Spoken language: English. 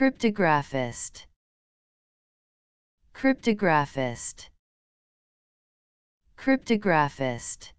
Cryptographist Cryptographist Cryptographist